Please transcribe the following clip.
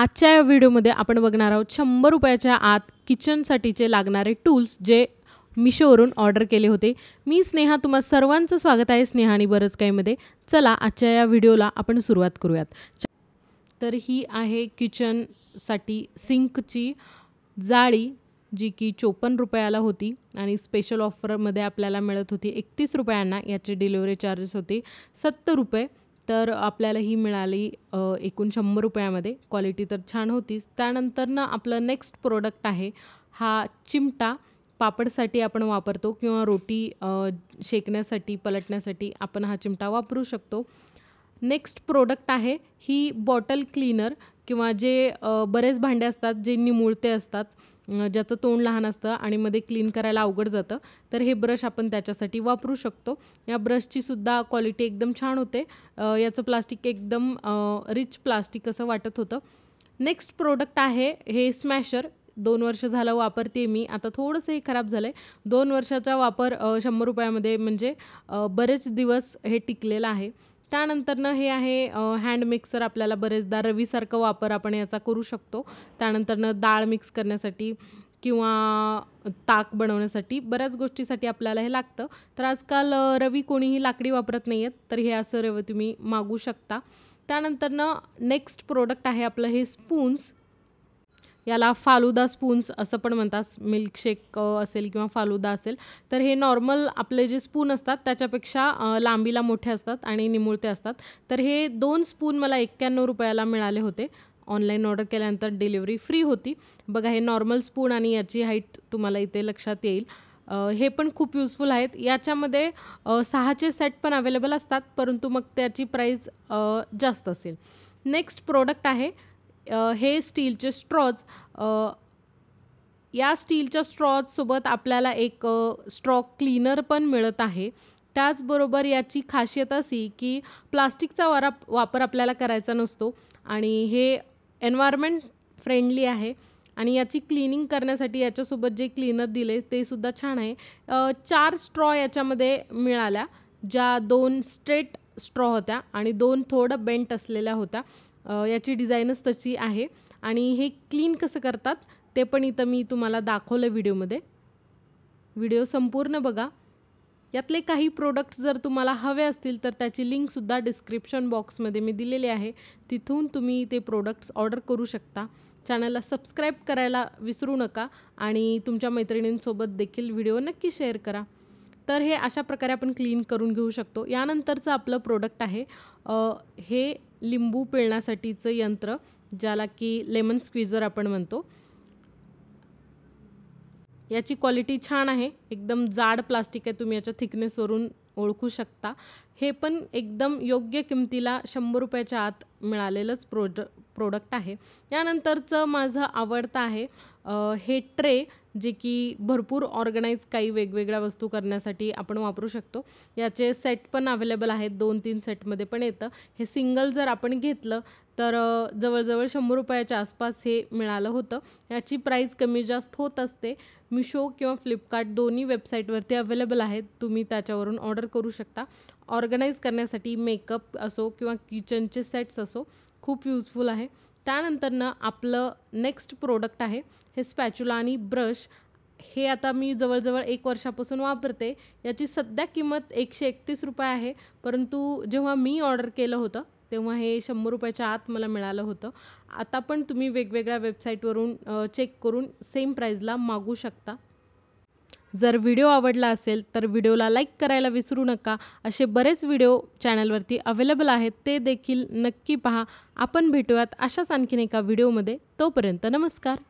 आजच्या या व्हिडिओमध्ये आपण बघणार आहोत शंभर रुपयाच्या आत किचनसाठीचे लागणारे टूल्स जे मिशोवरून ऑर्डर केले होते मी स्नेहा तुम्हा सर्वांचं स्वागत आहे स्नेहा आणि बरंच काहीमध्ये चला आजच्या या व्हिडिओला आपण सुरुवात करूयात तर ही आहे किचनसाठी सिंकची जाळी जी की चोपन्न रुपयाला होती आणि स्पेशल ऑफरमध्ये आपल्याला मिळत होती एकतीस रुपयांना याचे डिलिव्हरी चार्जेस होते सत्तर रुपये तर आपल्याला ही मिळाली एकूण शंभर रुपयामध्ये क्वालिटी तर छान होतीच त्यानंतर ना आपलं नेक्स्ट प्रोडक्ट आहे हा चिमटा पापडसाठी आपण वापरतो किंवा रोटी शेकण्यासाठी पलटण्यासाठी आपण हा चिमटा वापरू शकतो नेक्स्ट प्रोडक्ट आहे ही बॉटल क्लीनर किंवा जे बरेच भांडे असतात जे निमुळते असतात ज्याचं तोंड लहान असतं आणि मध्ये क्लीन करायला अवघड जातं तर हे ब्रश आपण त्याच्यासाठी वापरू शकतो या ब्रशची सुद्धा क्वालिटी एकदम छान होते याचं प्लास्टिक एकदम रिच प्लास्टिक असं वाटत होतं नेक्स्ट प्रोडक्ट आहे हे स्मॅशर दोन वर्ष झालं वापरते मी आता थोडंसं हे खराब झालं आहे दोन वर्षाचा वापर शंभर रुपयामध्ये म्हणजे बरेच दिवस हे टिकलेलं आहे त्यानंतरनं हे आहे हँड मिक्सर आपल्याला बरेचदा रवीसारखं वापर आपण याचा करू शकतो त्यानंतरनं डाळ मिक्स करण्यासाठी किंवा ताक बनवण्यासाठी बऱ्याच गोष्टीसाठी आपल्याला हे लागतं तर आजकाल रवी कोणीही लाकडी वापरत नाही आहेत तर हे असं रवी तुम्ही मागू शकता त्यानंतरनं नेक्स्ट प्रोडक्ट आहे आपलं हे स्पून्स याला फालुदा स्पून्स असं पण म्हणतात मिल्कशेक असेल किंवा फालुदा असेल तर हे नॉर्मल आपले जे स्पून असतात त्याच्यापेक्षा लांबीला मोठे असतात आणि निमुळते असतात तर हे दोन स्पून मला एक्क्याण्णव रुपयाला मिळाले होते ऑनलाईन ऑर्डर केल्यानंतर डिलिव्हरी फ्री होती बघा हे नॉर्मल स्पून आणि याची हाईट तुम्हाला इथे लक्षात येईल हे पण खूप युजफुल आहेत याच्यामध्ये सहाचे सेट पण अवेलेबल असतात परंतु मग त्याची प्राईज जास्त असेल नेक्स्ट प्रोडक्ट आहे हे स्टीलचे स्ट्रॉज या स्टीलच्या स्ट्रॉजसोबत आपल्याला एक स्ट्रॉ क्लीनर पण मिळत आहे त्याचबरोबर याची खासियत अशी की प्लास्टिकचा वारा वापर आपल्याला करायचा नसतो आणि हे एन्व्हायरमेंट फ्रेंडली आहे आणि याची क्लिनिंग करण्यासाठी याच्यासोबत जे क्लीनर दिले ते सुद्धा छान आहे चार स्ट्रॉ याच्यामध्ये मिळाल्या ज्या दोन स्ट्रेट स्ट्रॉ होत्या आणि दोन थोडं बेंट असलेल्या होत्या याची डिझाईनच तशी आहे आणि हे क्लीन कसं करतात ते पण इथं मी तुम्हाला दाखवलं व्हिडिओमध्ये व्हिडिओ संपूर्ण बघा यातले काही प्रोडक्ट जर तुम्हाला हवे असतील तर त्याची लिंकसुद्धा डिस्क्रिप्शन बॉक्समध्ये मी दिलेली आहे तिथून तुम्ही ते प्रोडक्ट्स ऑर्डर करू शकता चॅनलला सबस्क्राईब करायला विसरू नका आणि तुमच्या मैत्रिणींसोबत देखील व्हिडिओ नक्की शेअर करा तर हे अशा प्रकारे आपण क्लीन करून घेऊ शकतो यानंतरचं आपलं प्रोडक्ट आहे हे लिंबू पिळण्यासाठीचं यंत्र ज्याला की लेमन स्क्विझर आपण म्हणतो याची क्वालिटी छान आहे एकदम जाड प्लास्टिक आहे तुम्ही याच्या थिकनेसवरून ओळखू शकता हे पण एकदम योग्य किमतीला शंभर रुपयाच्या आत मिळालेलंच प्रोड प्रोडक्ट आहे यानंतरचं माझं आवडतं आहे हे ट्रे जे की भरपूर ऑर्गनाईज काही वेगवेगळ्या वस्तू करण्यासाठी आपण वापरू शकतो याचे सेट पण अवेलेबल आहेत दोन तीन सेटमध्ये पण येतं हे सिंगल जर आपण घेतलं तर जवळजवळ शंभर रुपयाच्या आसपास हे मिळालं होतं याची प्राईस कमी जास्त होत असते मिशो किंवा फ्लिपकार्ट दोन्ही वेबसाईटवरती अवेलेबल आहेत तुम्ही त्याच्यावरून ऑर्डर करू शकता ऑर्गनाईज करण्यासाठी मेकअप असो किंवा किचनचे सेट्स असो खूप युजफुल आहे त्यानंतरनं आपलं नेक्स्ट प्रोडक्ट आहे हे स्पॅच्युला आणि ब्रश हे आता मी जवळजवळ एक वर्षापासून वापरते याची सध्या किंमत एकशे एकतीस रुपये आहे परंतु जेव्हा मी ऑर्डर केलं होतं तेव्हा हे शंभर रुपयाच्या आत मला मिळालं होतं आता पण तुम्ही वेगवेगळ्या वेबसाईटवरून चेक करून सेम प्राईजला मागू शकता जर व्हिडिओ आवडला असेल तर व्हिडिओला लाईक करायला विसरू नका असे बरेच व्हिडिओ चॅनलवरती अवेलेबल आहेत ते देखील नक्की पहा आपण भेटूयात अशाच आणखीन एका व्हिडिओमध्ये तोपर्यंत नमस्कार